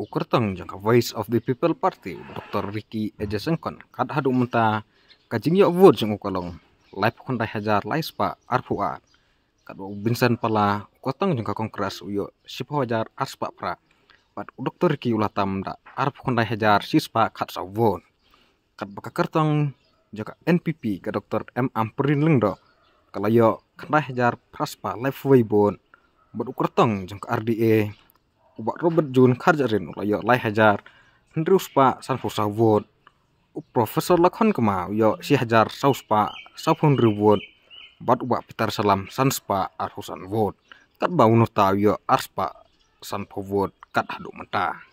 ukerteng jangka Voice of the People Party Dr. Ricky Ejasengkon kad hadu menta kajing yo vur jeng ukalong live kontai hajar laispa arfua kad binsan pala kotang jangka kongkras uyo Sip hajar aspa pra pat Dr. Ricky ulatam da arf kontai hajar sispa kad savon kad bakakertang jangka NPP ke Dr. M Amperin lengdo kalayo kontai hajar praspa live weibon Buat ukerteng jangka RDA kuba Robert John Karjarin yo lai hajar Henry uspa san fursa Profesor Lakhon kemau yo si hajar sauspa sau Henry wod bat uba Peter Salam sanspa arhusan wood kat baunuh ta yo arspa san powod kat hadu mentah